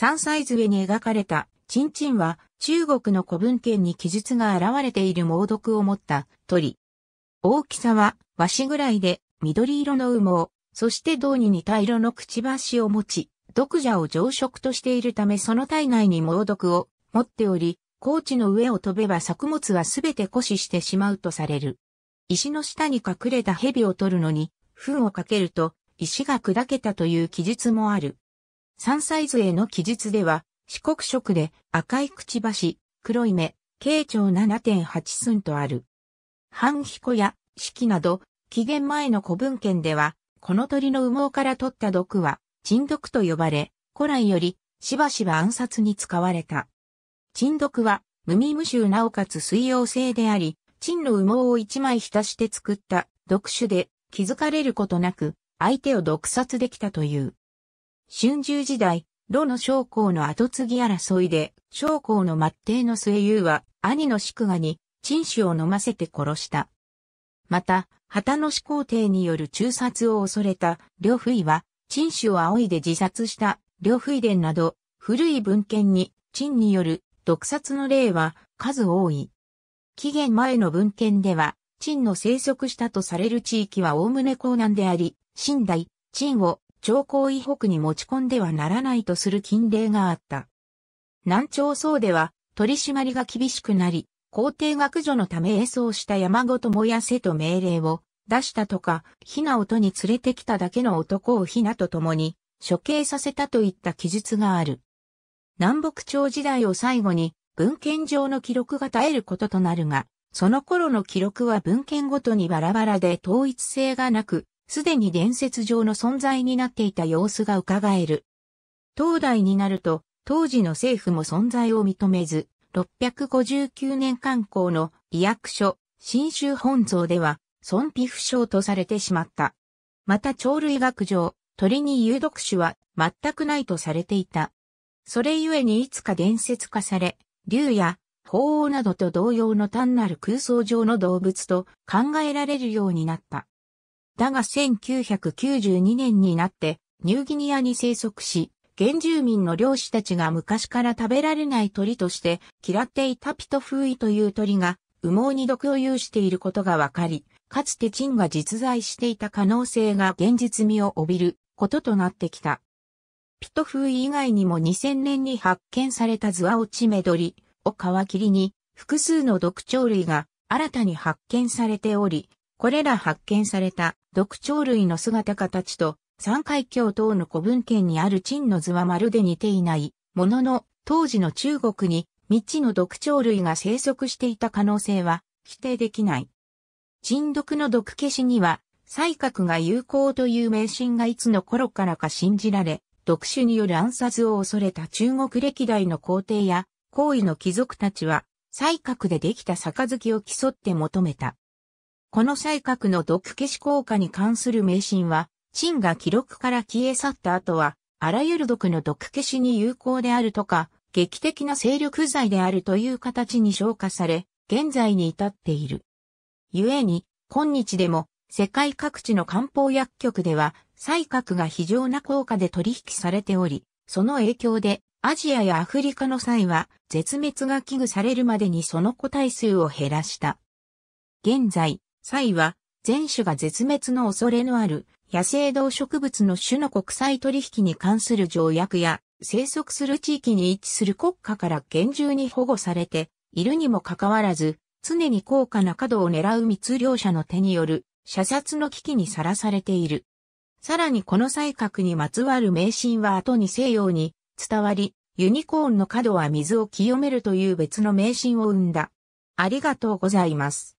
3歳上に描かれたチンチンは中国の古文献に記述が現れている猛毒を持った鳥。大きさは和紙ぐらいで緑色の羽毛、そして銅に似た色のくちばしを持ち、毒蛇を常食としているためその体内に猛毒を持っており、高地の上を飛べば作物はすべて枯死してしまうとされる。石の下に隠れた蛇を取るのに、糞をかけると石が砕けたという記述もある。サイズへの記述では、四国色で赤いくちばし、黒い目、慶長7.8寸とある。半彦や四季など、紀元前の古文献では、この鳥の羽毛から取った毒は、沈毒と呼ばれ、古来より、しばしば暗殺に使われた。沈毒は、無味無臭なおかつ水溶性であり、沈の羽毛を一枚浸して作った毒種で、気づかれることなく、相手を毒殺できたという。春秋時代、炉の将校の後継ぎ争いで、将校の末帝の末優は、兄の宿賀に、陳酒を飲ませて殺した。また、旗の始皇帝による中殺を恐れた、両不意は、陳酒を仰いで自殺した、両不意伝など、古い文献に、陳による、毒殺の例は、数多い。紀元前の文献では、陳の生息したとされる地域は概ね江南であり、新代、陳を朝貢以北に持ち込んではならないとする禁令があった。南朝宋では取り締まりが厳しくなり、皇帝学女のため演奏した山ごと燃やせと命令を出したとか、ひなをに連れてきただけの男をひなと共に処刑させたといった記述がある。南北朝時代を最後に文献上の記録が絶えることとなるが、その頃の記録は文献ごとにバラバラで統一性がなく、すでに伝説上の存在になっていた様子が伺える。当代になると、当時の政府も存在を認めず、659年刊行の医薬書、新州本草では、損皮不詳とされてしまった。また鳥類学上、鳥に有毒種は全くないとされていた。それゆえにいつか伝説化され、竜や鳳凰などと同様の単なる空想上の動物と考えられるようになった。だが1992年になってニューギニアに生息し、原住民の漁師たちが昔から食べられない鳥として嫌っていたピトフーイという鳥が羽毛に毒を有していることがわかり、かつてチンが実在していた可能性が現実味を帯びることとなってきた。ピトフーイ以外にも2000年に発見されたズアオチメドリを皮切りに複数の毒鳥類が新たに発見されており、これら発見された独鳥類の姿形と、三海峡等の古文献にある陳の図はまるで似ていない、ものの、当時の中国に未知の毒鳥類が生息していた可能性は否定できない。鎮毒の毒消しには、才覚が有効という迷信がいつの頃からか信じられ、毒種による暗殺を恐れた中国歴代の皇帝や、皇位の貴族たちは、才覚でできた杯を競って求めた。この才覚の毒消し効果に関する迷信は、陳が記録から消え去った後は、あらゆる毒の毒消しに有効であるとか、劇的な勢力剤であるという形に消化され、現在に至っている。故に、今日でも、世界各地の漢方薬局では、才覚が非常な効果で取引されており、その影響で、アジアやアフリカの際は、絶滅が危惧されるまでにその個体数を減らした。現在、イは、全種が絶滅の恐れのある野生動植物の種の国際取引に関する条約や、生息する地域に位置する国家から厳重に保護されているにもかかわらず、常に高価な角を狙う密漁者の手による射殺の危機にさらされている。さらにこの才覚にまつわる迷信は後に西洋に伝わり、ユニコーンの角は水を清めるという別の迷信を生んだ。ありがとうございます。